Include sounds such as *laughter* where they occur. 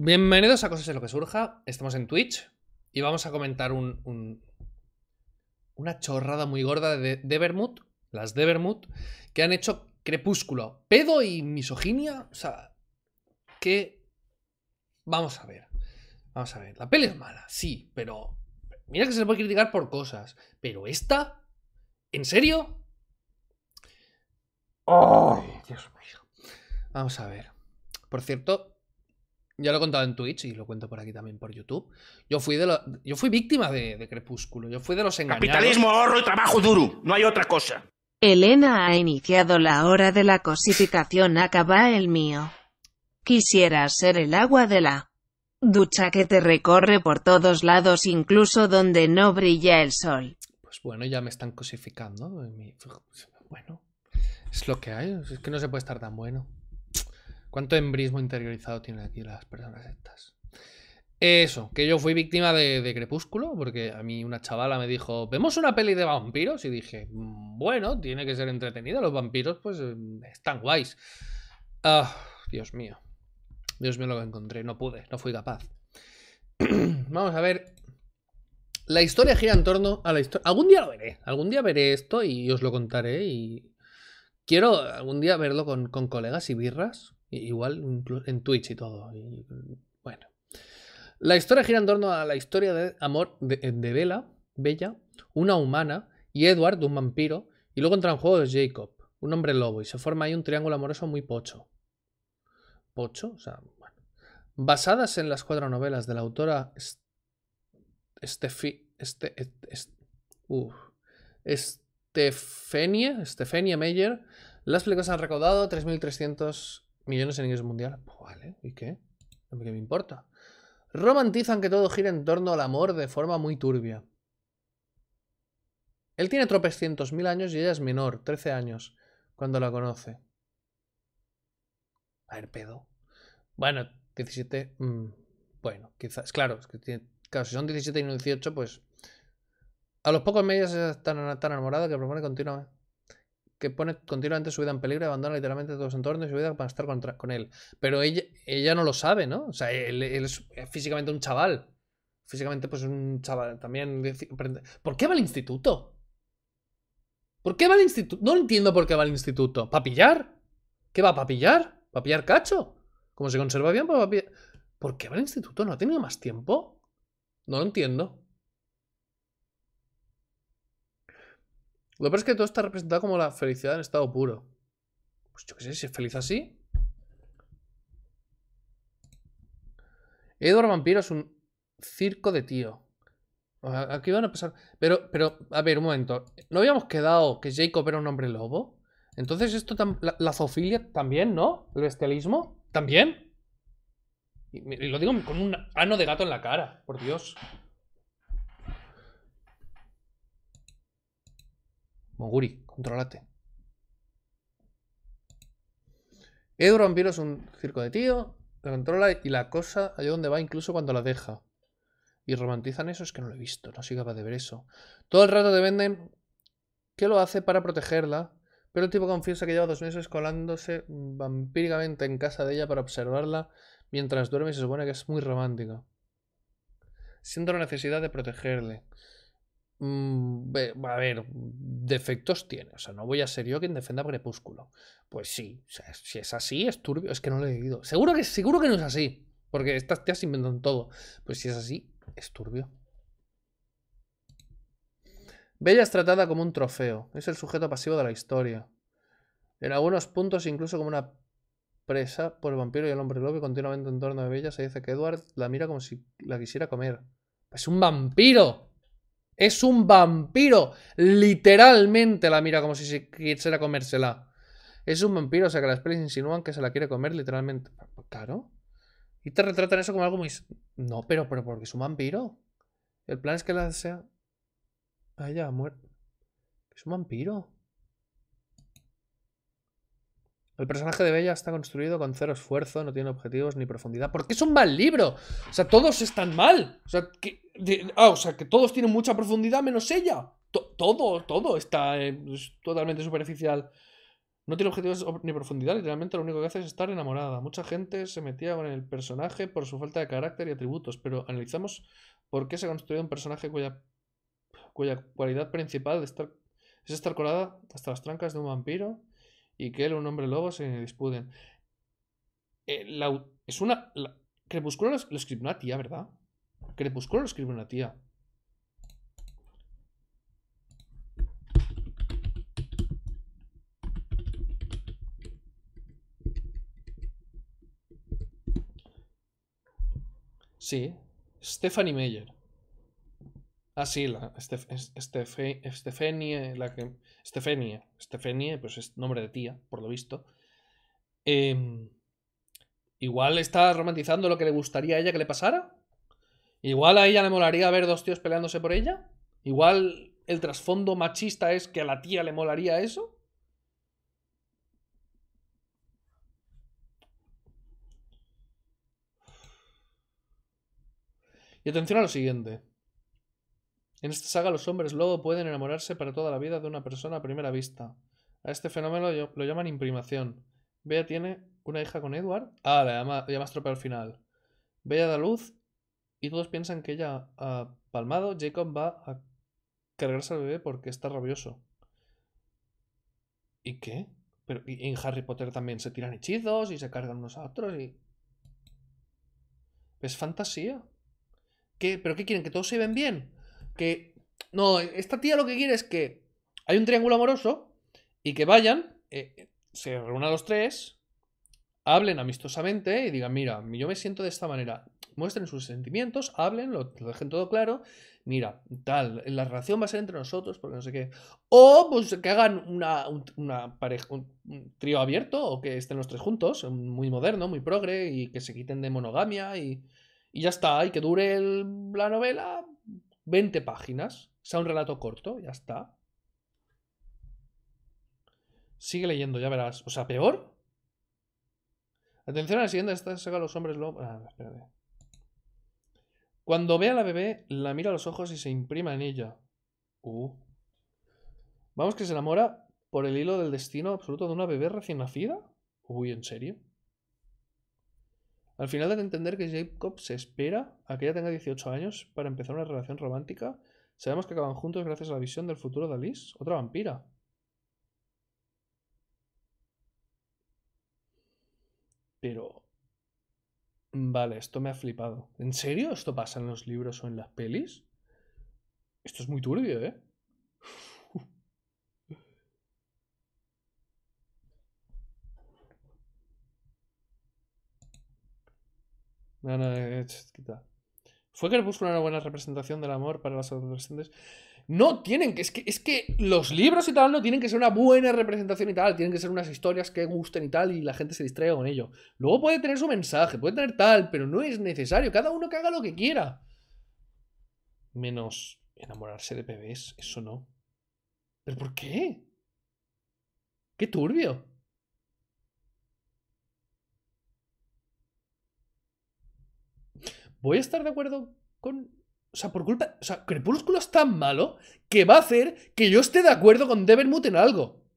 Bienvenidos a Cosas de lo que surja. Estamos en Twitch y vamos a comentar un, una chorrada muy gorda de, de las de que han hecho Crepúsculo, pedo y misoginia. O sea, que vamos a ver. Vamos a ver. La peli es mala, sí, pero mira que se le puede criticar por cosas, pero esta, ¿en serio? ¡oh! Dios mío. Vamos a ver. Por cierto, ya lo he contado en Twitch y lo cuento por aquí también por YouTube. Yo fui de yo fui víctima de, de, Crepúsculo, yo fui de los engañados. Capitalismo, ahorro y trabajo duro, no hay otra cosa. Elena ha iniciado la hora de la cosificación, acaba el mío. Quisiera ser el agua de la ducha que te recorre por todos lados, incluso donde no brilla el sol. Pues bueno, ya me están cosificando. Bueno, es lo que hay, es que no se puede estar tan bueno. ¿Cuánto embrismo interiorizado tienen aquí las personas estas? Eso, que yo fui víctima de, Crepúsculo, porque a mí una chavala me dijo, ¿vemos una peli de vampiros? Y dije, mm, bueno, tiene que ser entretenida, los vampiros pues mm, están guays. Ah, Dios mío. Dios mío lo encontré, no pude, no fui capaz. *clears throat* Vamos a ver. La historia gira en torno a la historia... Algún día lo veré, algún día veré esto y os lo contaré y... Quiero algún día verlo con, con colegas y birras, Igual en Twitch y todo. bueno. La historia gira en torno a la historia de amor de, de Bella, Bella, una humana, y Edward, un vampiro, y luego entra en juego Jacob, un hombre lobo, y se forma ahí un triángulo amoroso muy pocho. ¿Pocho? O sea, bueno. Basadas en las cuatro novelas de la autora Estefi, este, este, uf. Estefenia, Meyer, las películas han recaudado 3.300 Millones en ingreso mundial. Pues vale, ¿y qué? ¿Qué me importa? Romantizan que todo gira en torno al amor de forma muy turbia. Él tiene tropecientos mil años y ella es menor, 13 años, cuando la conoce. A ver, pedo. Bueno, 17. Mm, bueno, quizás. Claro, que si son 17 y no 18, pues. A los pocos medios están tan, enamorada que propone continuamente. ¿eh? que pone continuamente su vida en peligro, y abandona literalmente todos los entornos y su vida para estar contra, con él. Pero ella, ella no lo sabe, ¿no? O sea, él, es físicamente un chaval. Físicamente, pues un chaval también. ¿Por qué va al instituto? ¿Por qué va al instituto? No entiendo por qué va al instituto. ¿Para pillar? ¿Qué va? ¿Para pillar? ¿Para pillar cacho? Como se conserva bien, para pues, pillar. ¿Por qué va al instituto? ¿No ha tenido más tiempo? No lo entiendo. Lo peor es que todo está representado como la felicidad en estado puro. Pues yo qué sé, si es feliz así. Edward Vampiro es un circo de tío. Aquí van a pasar... Pero, pero, a ver, un momento. ¿No habíamos quedado que Jacob era un hombre lobo? Entonces, esto la, zoofilia también, ¿no? El bestialismo, también. y lo digo con un ano de gato en la cara, por Dios. Moguri, controlate. Edu Vampiro es un circo de tío, la controla y la cosa allá donde va incluso cuando la deja. Y romantizan eso, es que no lo he visto, no soy capaz de ver eso. Todo el rato te venden que lo hace para protegerla, pero el tipo confiesa que lleva dos meses colándose vampíricamente en casa de ella para observarla mientras duerme y se supone que es muy romántica. Siento la necesidad de protegerle. Mm, a ver, defectos tiene. O sea, no voy a ser yo quien defenda Crepúsculo. Pues sí, si es así, es turbio. Es que no lo he leído. Seguro que, seguro que no es así. Porque estas tías inventan todo. Pues si es así, es turbio. Bella es tratada como un trofeo. Es el sujeto pasivo de la historia. En algunos puntos, incluso como una presa por el vampiro y el hombre lobo, continuamente en torno de Bella se dice que Edward la mira como si la quisiera comer. ¡Es ¡Pues un vampiro! Es un vampiro. Literalmente la mira como si quisiera comérsela. Es un vampiro, o sea que las pelis insinúan que se la quiere comer literalmente. Claro. Y te retratan eso como algo muy... No, pero, pero porque es un vampiro. El plan es que la sea... ya, muerto. Es un vampiro. El personaje de Bella está construido con cero esfuerzo, no tiene objetivos ni profundidad. ¿Por qué es un mal libro? O sea, todos están mal. O sea, que, ah, o sea, que todos tienen mucha profundidad menos ella. todo, todo está eh, totalmente superficial. No tiene objetivos ni profundidad, literalmente lo único que hace es estar enamorada. Mucha gente se metía con el personaje por su falta de carácter y atributos, pero analizamos por qué se ha construido un personaje cuya, cuya cualidad principal es estar colada hasta las trancas de un vampiro y que era un hombre lobo, se disputen. Eh, es una. Crepúsculo lo, escribió una tía, ¿verdad? Crepúsculo lo escribió una tía. Sí, Stephanie Meyer. Ah, sí, la Estefenie, la que, Estefenie, Estefenie, pues es nombre de tía, por lo visto. Em, igual está romantizando lo que le gustaría a ella que le pasara. Igual a ella le molaría ver dos tíos peleándose por ella. Igual el trasfondo machista es que a la tía le molaría eso. Y atención a lo siguiente. En esta saga los hombres luego pueden enamorarse para toda la vida de una persona a primera vista. A este fenómeno lo llaman imprimación. Bella tiene una hija con Edward. Ah, la llama, la al final. Bella da luz y todos piensan que ella ha palmado. Jacob va a cargarse al bebé porque está rabioso. ¿Y qué? Pero en Harry Potter también se tiran hechizos y se cargan unos a otros y. Es fantasía. ¿Qué? ¿Pero qué quieren? ¿Que todos se ven bien? que. No, esta tía lo que quiere es que hay un triángulo amoroso y que vayan, eh, se reúnan los tres, hablen amistosamente y digan: Mira, yo me siento de esta manera. Muestren sus sentimientos, hablen, lo, dejen todo claro. Mira, tal, la relación va a ser entre nosotros, porque no sé qué. O pues que hagan una, un, una pareja, un, trío abierto, o que estén los tres juntos, muy moderno, muy progre, y que se quiten de monogamia y ya está, y que dure la novela 20 páginas, sea un relato corto, ya está. Sigue leyendo, ya verás. O sea, peor. Atención a la siguiente, esta saca los hombres lobos. Ah, espérate. Cuando ve a la bebé, la mira a los ojos y se imprima en ella. Uh. Vamos que se enamora por el hilo del destino absoluto de una bebé recién nacida. Uy, ¿en serio? Al final de entender que Jacob se espera a que ella tenga 18 años para empezar una relación romántica, sabemos que acaban juntos gracias a la visión del futuro de Alice, otra vampira. Pero... Mm, vale, esto me ha flipado. ¿En serio esto pasa en los libros o en las pelis? Esto es muy turbio, ¿eh? No, no, eh, eh, quita. ¿Fue busco una buena representación del amor para las adolescentes? No, tienen que, es que, es que los libros y tal no tienen que ser una buena representación y tal, tienen que ser unas historias que gusten y tal, y la gente se distraiga con ello. Luego puede tener su mensaje, puede tener tal, pero no es necesario, cada uno que haga lo que quiera. Menos enamorarse de bebés, eso no. ¿Pero por qué? Qué turbio. voy a estar de acuerdo con. O sea, por culpa. O sea, Crepúsculo es tan malo que va a hacer que yo esté de acuerdo con Devermut en algo.